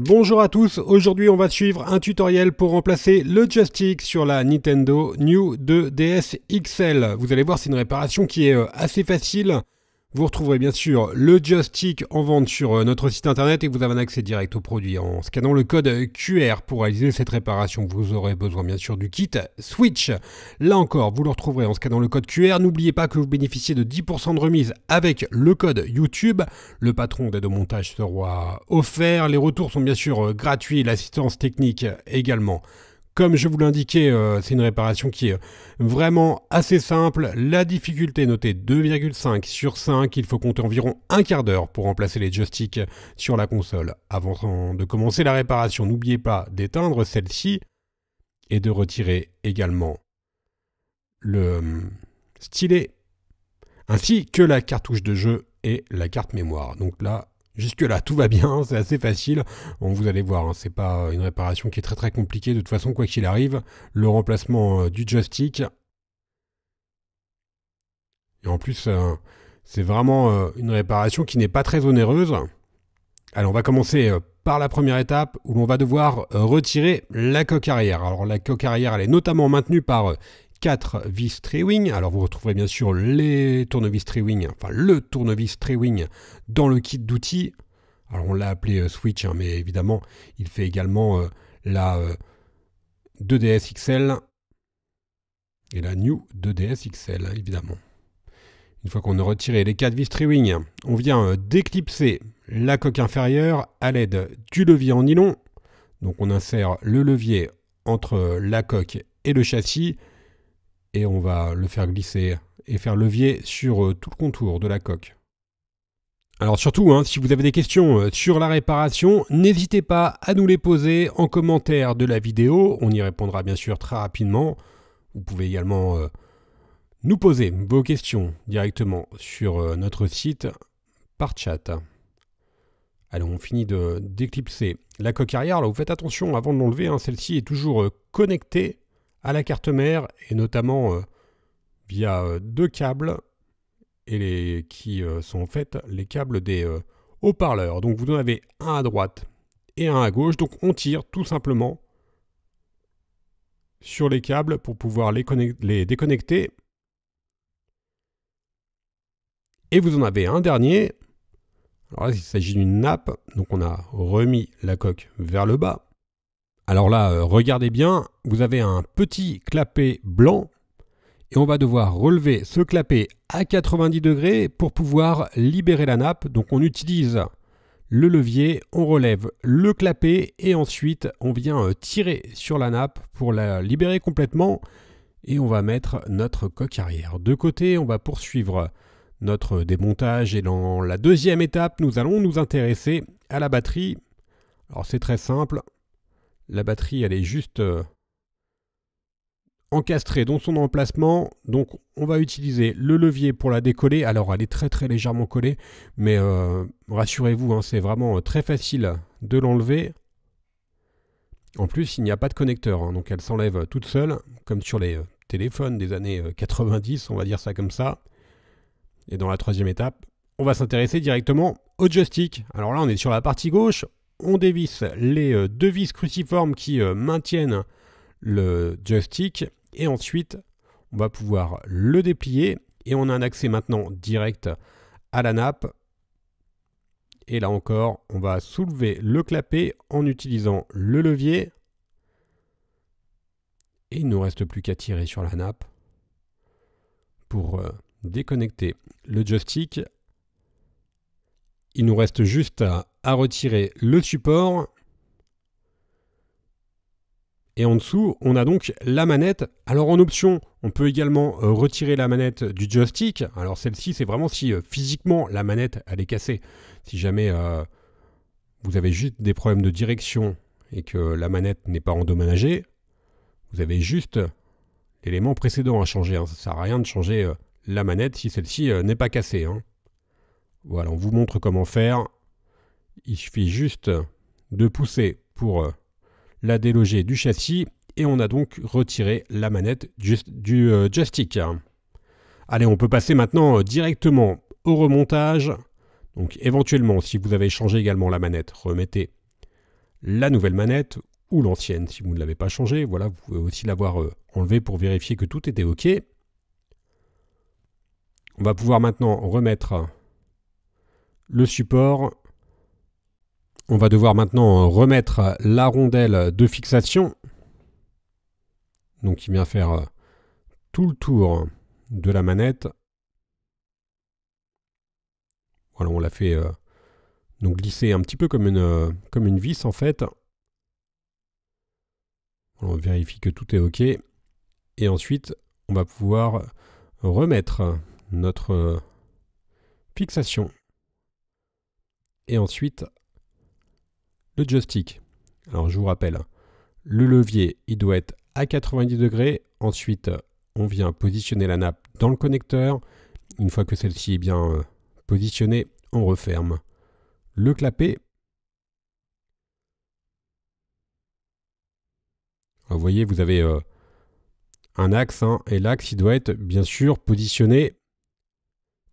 Bonjour à tous, aujourd'hui on va suivre un tutoriel pour remplacer le joystick sur la Nintendo New 2DS XL. Vous allez voir c'est une réparation qui est euh, assez facile vous retrouverez bien sûr le joystick en vente sur euh, notre site internet et vous avez un accès direct au produit en scannant le code QR pour réaliser cette réparation. Vous aurez besoin bien sûr du kit Switch. Là encore, vous le retrouverez en scannant le code QR. N'oubliez pas que vous bénéficiez de 10% de remise avec le code YouTube. Le patron d'aide au montage sera offert. Les retours sont bien sûr euh, gratuits, l'assistance technique également. Comme je vous l'indiquais, euh, c'est une réparation qui est vraiment assez simple. La difficulté notée 2,5 sur 5. Il faut compter environ un quart d'heure pour remplacer les joysticks sur la console. Avant de commencer la réparation, n'oubliez pas d'éteindre celle-ci et de retirer également le hum, stylet ainsi que la cartouche de jeu et la carte mémoire. Donc là, Jusque-là, tout va bien, c'est assez facile. On vous allez voir, hein, c'est pas euh, une réparation qui est très très compliquée. De toute façon, quoi qu'il arrive, le remplacement euh, du joystick. Et en plus, euh, c'est vraiment une réparation qui n'est pas très onéreuse. Alors, on va commencer par la première étape où on va devoir retirer la coque arrière. Alors, la coque arrière, elle est notamment maintenue par 4 vis Treewing. Alors vous retrouverez bien sûr les tournevis Treewing, enfin le tournevis wing dans le kit d'outils. Alors on l'a appelé euh, Switch, hein, mais évidemment il fait également euh, la 2DS euh, XL et la New 2DS XL évidemment. Une fois qu'on a retiré les 4 vis Treewing, on vient déclipser la coque inférieure à l'aide du levier en nylon. Donc on insère le levier entre la coque et le châssis et on va le faire glisser et faire levier sur euh, tout le contour de la coque. Alors surtout, hein, si vous avez des questions euh, sur la réparation, n'hésitez pas à nous les poser en commentaire de la vidéo, on y répondra bien sûr très rapidement. Vous pouvez également euh, nous poser vos questions directement sur notre site par chat. Alors on finit d'éclipser la coque arrière, là vous faites attention avant de l'enlever, hein, celle-ci est toujours connectée à la carte mère et notamment euh, via euh, deux câbles et les, qui euh, sont en fait les câbles des haut-parleurs. Donc vous en avez un à droite et un à gauche. Donc on tire tout simplement sur les câbles pour pouvoir les, les déconnecter. Et vous en avez un dernier. Alors là, il s'agit d'une nappe. Donc on a remis la coque vers le bas. Alors là, euh, regardez bien, vous avez un petit clapet blanc et on va devoir relever ce clapet à 90 degrés pour pouvoir libérer la nappe. Donc on utilise le levier, on relève le clapet et ensuite on vient euh, tirer sur la nappe pour la libérer complètement et on va mettre notre coque arrière. De côté, on va poursuivre notre démontage et dans la deuxième étape, nous allons nous intéresser à la batterie. Alors c'est très simple, la batterie elle est juste euh, encastrée dans son emplacement. Donc on va utiliser le levier pour la décoller. Alors elle est très très légèrement collée, mais euh, rassurez-vous, hein, c'est vraiment euh, très facile de l'enlever. En plus, il n'y a pas de connecteur, hein, donc elle s'enlève toute seule, comme sur les téléphones des années 90, on va dire ça comme ça. Et dans la troisième étape, on va s'intéresser directement au joystick. Alors là, on est sur la partie gauche, on dévisse les euh, deux vis cruciformes qui euh, maintiennent le joystick et ensuite on va pouvoir le déplier et on a un accès maintenant direct à la nappe et là encore on va soulever le clapet en utilisant le levier et il ne nous reste plus qu'à tirer sur la nappe pour euh, déconnecter le joystick il nous reste juste à à retirer le support. Et en dessous, on a donc la manette. Alors en option, on peut également euh, retirer la manette du joystick. Alors celle-ci, c'est vraiment si euh, physiquement la manette, elle est cassée. Si jamais euh, vous avez juste des problèmes de direction et que la manette n'est pas endommagée, vous avez juste l'élément précédent à changer. Hein. Ça ne sert à rien de changer la manette si celle-ci n'est pas cassée. Hein. Voilà, on vous montre comment faire. Il suffit juste de pousser pour euh, la déloger du châssis et on a donc retiré la manette du, euh, joystick. Allez, on peut passer maintenant euh, directement au remontage. Donc éventuellement, si vous avez changé également la manette, remettez la nouvelle manette ou l'ancienne si vous ne l'avez pas changée. Voilà, vous pouvez aussi l'avoir enlevée pour vérifier que tout était OK. On va pouvoir maintenant remettre le support on va devoir maintenant remettre la rondelle de fixation. Donc il vient faire euh, tout le tour de la manette. Voilà, on l'a fait euh, donc glisser un petit peu comme une, euh, comme une vis en fait. On vérifie que tout est OK. Et ensuite, on va pouvoir remettre notre fixation. Et ensuite, joystick. Alors je vous rappelle, le levier, il doit être à 90 degrés. Ensuite, on vient positionner la nappe dans le connecteur. Une fois que celle-ci est bien euh, positionnée, on referme le clapet. Ah, vous voyez, vous avez euh, un axe, hein, et l'axe, il doit être bien sûr positionné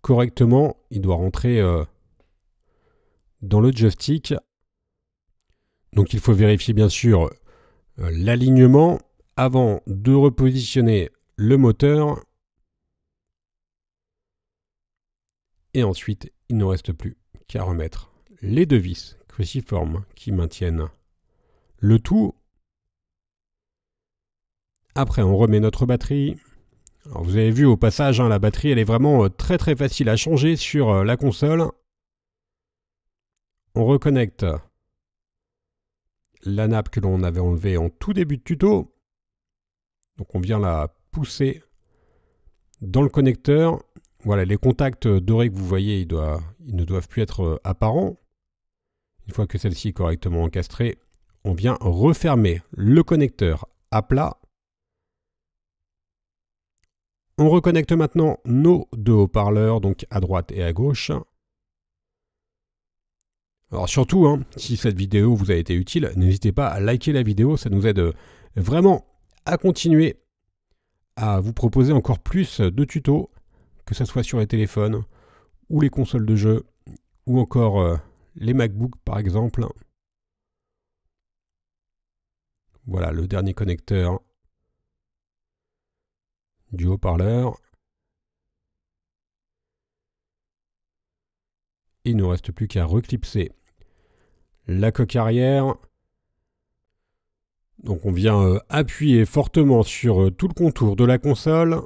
correctement. Il doit rentrer euh, dans le joystick donc il faut vérifier bien sûr euh, l'alignement avant de repositionner le moteur. Et ensuite, il ne reste plus qu'à remettre les deux vis cruciformes qui maintiennent le tout. Après, on remet notre batterie. vous avez vu au passage, hein, la batterie, elle est vraiment euh, très très facile à changer sur euh, la console. On reconnecte la nappe que l'on avait enlevée en tout début de tuto. Donc on vient la pousser dans le connecteur. Voilà, les contacts dorés que vous voyez, ils, ils ne doivent plus être euh, apparents. Une fois que celle-ci est correctement encastrée, on vient refermer le connecteur à plat. On reconnecte maintenant nos deux haut-parleurs, donc à droite et à gauche. Alors surtout, hein, si cette vidéo vous a été utile, n'hésitez pas à liker la vidéo, ça nous aide euh, vraiment à continuer à vous proposer encore plus de tutos, que ce soit sur les téléphones ou les consoles de jeu ou encore euh, les MacBook par exemple. Voilà le dernier connecteur du haut-parleur. Il nous reste plus qu'à reclipser la coque arrière. Donc on vient euh, appuyer fortement sur euh, tout le contour de la console.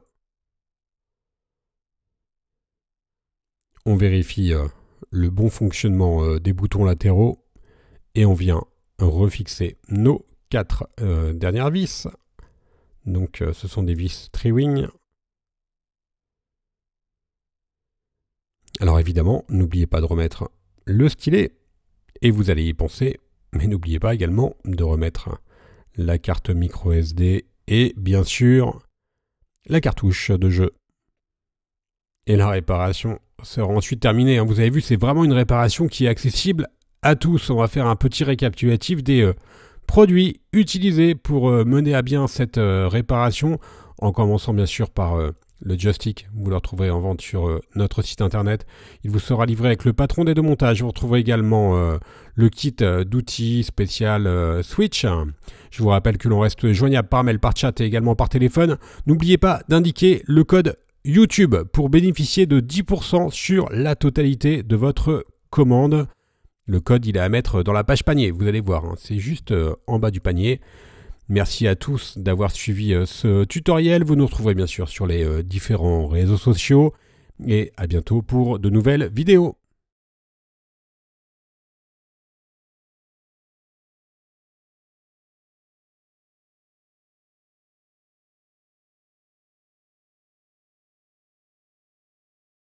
On vérifie euh, le bon fonctionnement des boutons latéraux. Et on vient refixer nos quatre dernières vis. Donc ce sont des vis triwing. Alors évidemment, n'oubliez pas de remettre le stylet et vous allez y penser, mais n'oubliez pas également de remettre la carte micro SD et bien sûr la cartouche de jeu. Et la réparation sera ensuite terminée. Hein. Vous avez vu, c'est vraiment une réparation qui est accessible à tous. On va faire un petit récapitulatif des euh, produits utilisés pour euh, mener à bien cette euh, réparation, en commençant bien sûr par le joystick, vous le retrouverez en vente sur euh, notre site internet. Il vous sera livré avec le patron des deux montages. Vous retrouverez également euh, le kit euh, d'outils spécial Switch. Je vous rappelle que l'on reste joignable par mail, par chat et également par téléphone. N'oubliez pas d'indiquer le code YouTube pour bénéficier de 10% sur la totalité de votre commande. Le code, il est à mettre dans la page panier. Vous allez voir, hein, c'est juste en bas du panier. Merci à tous d'avoir suivi euh, ce tutoriel. Vous nous retrouverez bien sûr sur les euh, différents réseaux sociaux et à bientôt pour de nouvelles vidéos.